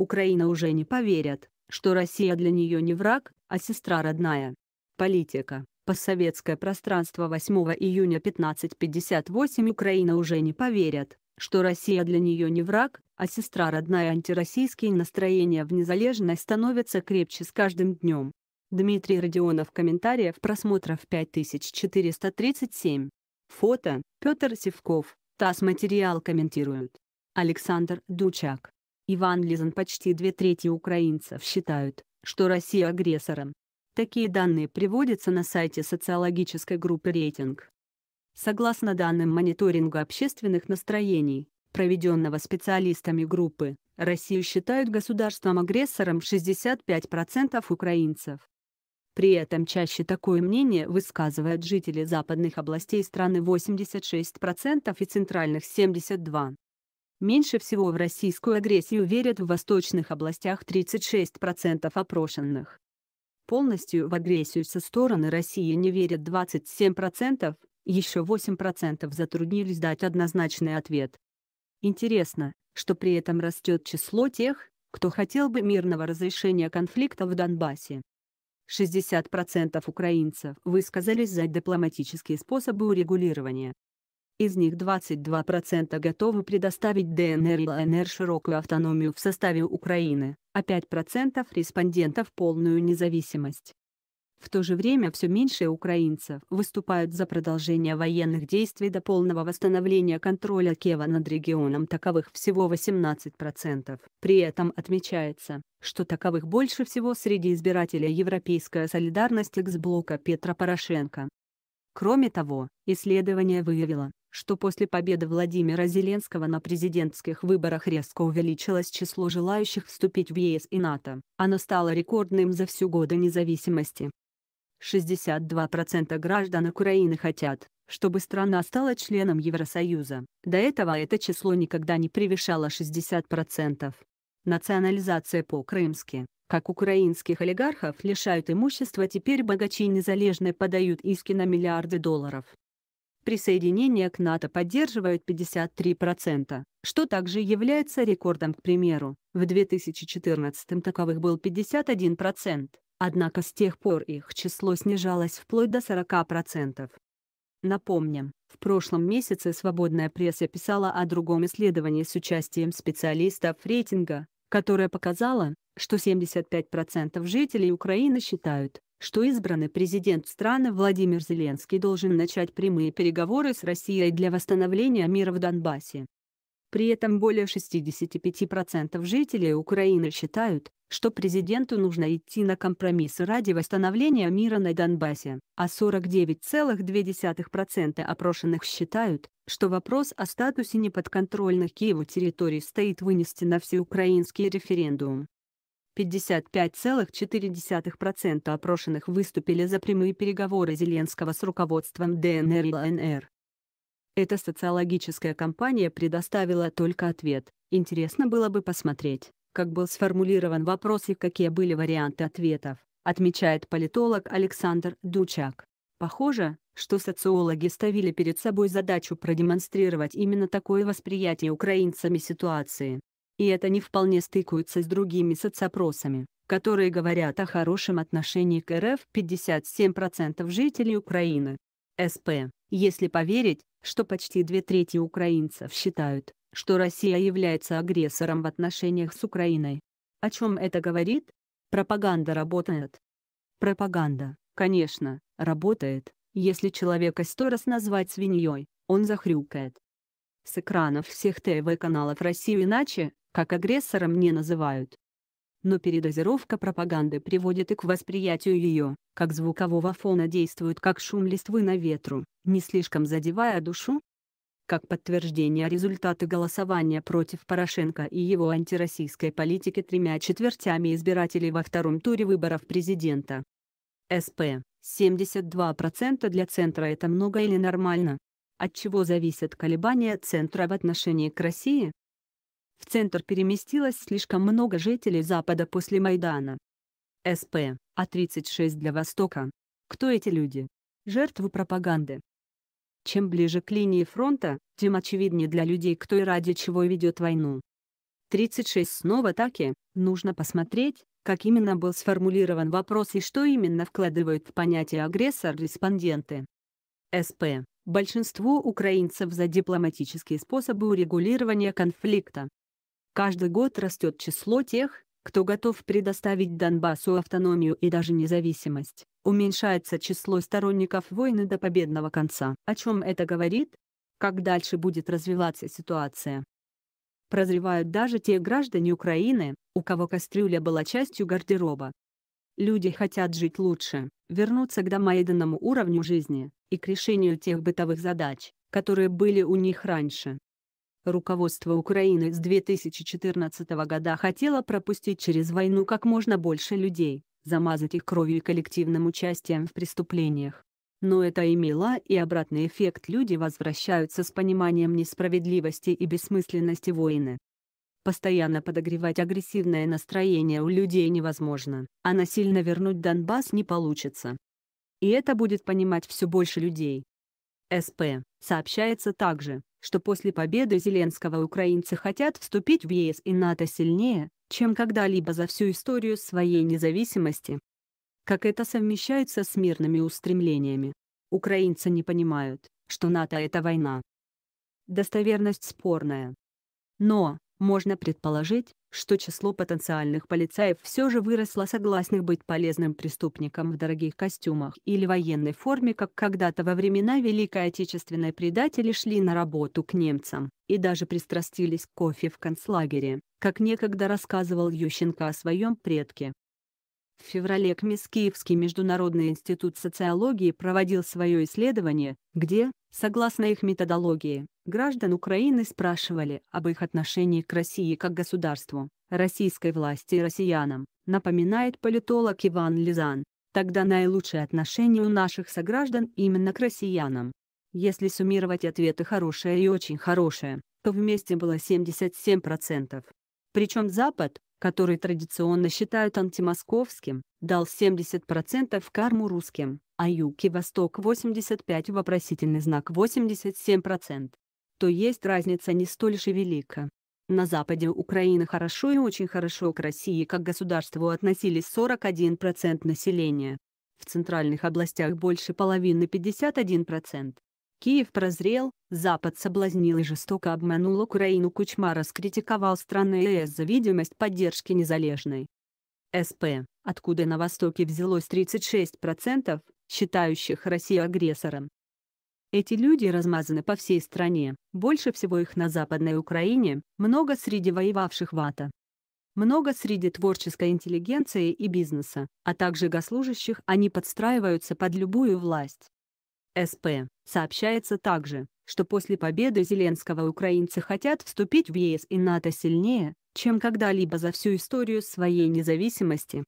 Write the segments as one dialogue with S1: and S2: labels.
S1: Украина уже не поверят, что Россия для нее не враг, а сестра родная. Политика. Постсоветское пространство 8 июня 1558 Украина уже не поверят, что Россия для нее не враг, а сестра родная антироссийские настроения в незалежной становятся крепче с каждым днем. Дмитрий Родионов комментариев просмотров 5437. Фото, Петр Севков, ТАСС материал комментирует. Александр Дучак. Иван Лизан почти две трети украинцев считают, что Россия агрессором. Такие данные приводятся на сайте социологической группы «Рейтинг». Согласно данным мониторинга общественных настроений, проведенного специалистами группы, Россию считают государством-агрессором 65% украинцев. При этом чаще такое мнение высказывают жители западных областей страны 86% и центральных 72%. Меньше всего в российскую агрессию верят в восточных областях 36% опрошенных. Полностью в агрессию со стороны России не верят 27%, еще 8% затруднились дать однозначный ответ. Интересно, что при этом растет число тех, кто хотел бы мирного разрешения конфликта в Донбассе. 60% украинцев высказались за дипломатические способы урегулирования. Из них 22% готовы предоставить ДНР и ЛНР широкую автономию в составе Украины, а 5% респондентов полную независимость. В то же время все меньше украинцев выступают за продолжение военных действий до полного восстановления контроля Кева над регионом, таковых всего 18%. При этом отмечается, что таковых больше всего среди избирателей Европейская солидарность экс-блока Петра Порошенко. Кроме того, исследование выявило, что после победы Владимира Зеленского на президентских выборах резко увеличилось число желающих вступить в ЕС и НАТО. Оно стало рекордным за всю годы независимости. 62% граждан Украины хотят, чтобы страна стала членом Евросоюза. До этого это число никогда не превышало 60%. Национализация по-крымски как украинских олигархов лишают имущества, теперь богачи незалежные подают иски на миллиарды долларов. Присоединение к НАТО поддерживают 53%, что также является рекордом, к примеру. В 2014 таковых был 51%, однако с тех пор их число снижалось вплоть до 40%. Напомним, в прошлом месяце свободная пресса писала о другом исследовании с участием специалистов рейтинга, которое показало, что 75% жителей Украины считают, что избранный президент страны Владимир Зеленский должен начать прямые переговоры с Россией для восстановления мира в Донбассе. При этом более 65% жителей Украины считают, что президенту нужно идти на компромиссы ради восстановления мира на Донбассе, а 49,2% опрошенных считают, что вопрос о статусе неподконтрольных Киеву территорий стоит вынести на всеукраинский референдум. 55,4% опрошенных выступили за прямые переговоры Зеленского с руководством ДНР и ЛНР. Эта социологическая кампания предоставила только ответ. Интересно было бы посмотреть, как был сформулирован вопрос и какие были варианты ответов, отмечает политолог Александр Дучак. Похоже, что социологи ставили перед собой задачу продемонстрировать именно такое восприятие украинцами ситуации. И это не вполне стыкуется с другими соцопросами, которые говорят о хорошем отношении к РФ 57% жителей Украины. СП, если поверить, что почти две трети украинцев считают, что Россия является агрессором в отношениях с Украиной. О чем это говорит? Пропаганда работает. Пропаганда, конечно, работает. Если человека сто раз назвать свиньей, он захрюкает. С экранов всех ТВ-каналов России иначе, как агрессором не называют. Но передозировка пропаганды приводит и к восприятию ее, как звукового фона действует как шум листвы на ветру, не слишком задевая душу. Как подтверждение результаты голосования против Порошенко и его антироссийской политики тремя четвертями избирателей во втором туре выборов президента. СП 72% для центра это много или нормально? От чего зависят колебания центра в отношении к России? В центр переместилось слишком много жителей Запада после Майдана. СП, А-36 для Востока. Кто эти люди? Жертвы пропаганды. Чем ближе к линии фронта, тем очевиднее для людей, кто и ради чего ведет войну. 36 снова таки, нужно посмотреть, как именно был сформулирован вопрос и что именно вкладывают в понятие агрессор респонденты. СП. Большинство украинцев за дипломатические способы урегулирования конфликта. Каждый год растет число тех, кто готов предоставить Донбассу автономию и даже независимость. Уменьшается число сторонников войны до победного конца. О чем это говорит? Как дальше будет развиваться ситуация? Прозревают даже те граждане Украины, у кого кастрюля была частью гардероба. Люди хотят жить лучше, вернуться к домоеданному уровню жизни и к решению тех бытовых задач, которые были у них раньше. Руководство Украины с 2014 года хотело пропустить через войну как можно больше людей, замазать их кровью и коллективным участием в преступлениях. Но это имело и обратный эффект люди возвращаются с пониманием несправедливости и бессмысленности войны. Постоянно подогревать агрессивное настроение у людей невозможно, а насильно вернуть Донбасс не получится. И это будет понимать все больше людей. СП. Сообщается также, что после победы Зеленского украинцы хотят вступить в ЕС и НАТО сильнее, чем когда-либо за всю историю своей независимости. Как это совмещается с мирными устремлениями? Украинцы не понимают, что НАТО — это война. Достоверность спорная. Но, можно предположить, что число потенциальных полицаев все же выросло согласных быть полезным преступникам в дорогих костюмах или военной форме, как когда-то во времена Великой Отечественной предатели шли на работу к немцам и даже пристрастились к кофе в концлагере, как некогда рассказывал Ющенко о своем предке, в феврале КМИС Киевский международный институт социологии проводил свое исследование, где, согласно их методологии, граждан Украины спрашивали об их отношении к России как государству, российской власти и россиянам, напоминает политолог Иван Лизан. Тогда наилучшее отношение у наших сограждан именно к россиянам. Если суммировать ответы «хорошее» и «очень хорошее», то вместе было 77%. Причем Запад, который традиционно считают антимосковским, дал 70% карму русским, а юг и восток 85% вопросительный знак 87%. То есть разница не столь же велика. На западе Украины хорошо и очень хорошо к России как государству относились 41% населения. В центральных областях больше половины 51%. Киев прозрел, Запад соблазнил и жестоко обманул Украину Кучма раскритиковал страны ЕС за видимость поддержки незалежной. СП, откуда на Востоке взялось 36%, считающих Россию агрессором. Эти люди размазаны по всей стране, больше всего их на Западной Украине, много среди воевавших в АТО. Много среди творческой интеллигенции и бизнеса, а также госслужащих они подстраиваются под любую власть. СП. Сообщается также, что после победы Зеленского украинцы хотят вступить в ЕС и НАТО сильнее, чем когда-либо за всю историю своей независимости.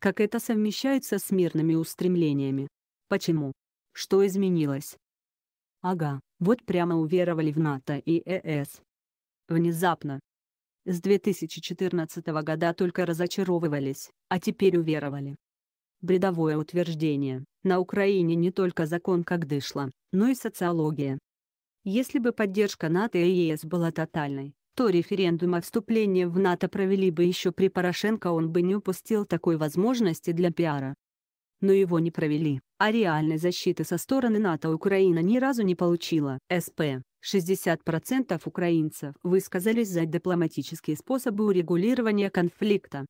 S1: Как это совмещается с мирными устремлениями? Почему? Что изменилось? Ага, вот прямо уверовали в НАТО и ЕС. Э Внезапно. С 2014 года только разочаровывались, а теперь уверовали. Бредовое утверждение, на Украине не только закон как дышло, но и социология. Если бы поддержка НАТО и ЕС была тотальной, то референдум о вступлении в НАТО провели бы еще при Порошенко он бы не упустил такой возможности для пиара. Но его не провели, а реальной защиты со стороны НАТО Украина ни разу не получила. СП 60% украинцев высказались за дипломатические способы урегулирования конфликта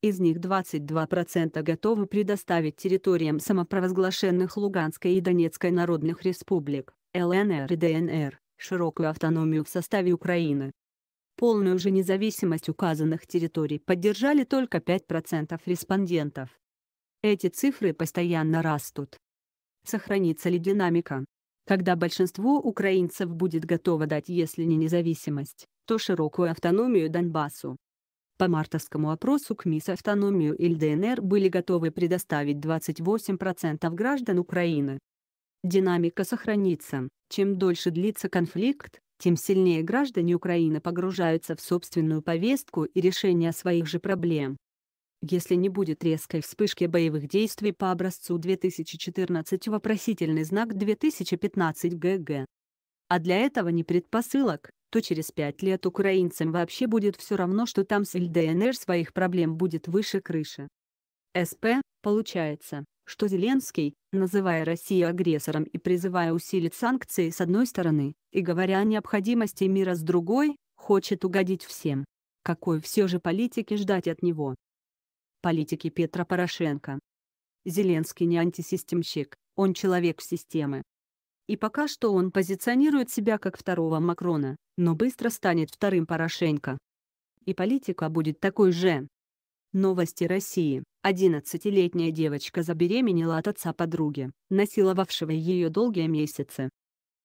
S1: из них 22% готовы предоставить территориям самопровозглашенных Луганской и Донецкой народных республик, ЛНР и ДНР, широкую автономию в составе Украины. Полную же независимость указанных территорий поддержали только 5% респондентов. Эти цифры постоянно растут. Сохранится ли динамика? Когда большинство украинцев будет готово дать, если не независимость, то широкую автономию Донбассу, по мартовскому опросу к МИС «Автономию» и ЛДНР были готовы предоставить 28% граждан Украины. Динамика сохранится. Чем дольше длится конфликт, тем сильнее граждане Украины погружаются в собственную повестку и решение своих же проблем. Если не будет резкой вспышки боевых действий по образцу 2014 вопросительный знак 2015 ГГ. А для этого не предпосылок, то через пять лет украинцам вообще будет все равно, что там с ЛДНР своих проблем будет выше крыши. СП, получается, что Зеленский, называя Россию агрессором и призывая усилить санкции с одной стороны, и говоря о необходимости мира с другой, хочет угодить всем. Какой все же политики ждать от него? Политики Петра Порошенко. Зеленский не антисистемщик, он человек системы. И пока что он позиционирует себя как второго Макрона, но быстро станет вторым Порошенко. И политика будет такой же. Новости России. 11-летняя девочка забеременела от отца подруги, насиловавшего ее долгие месяцы.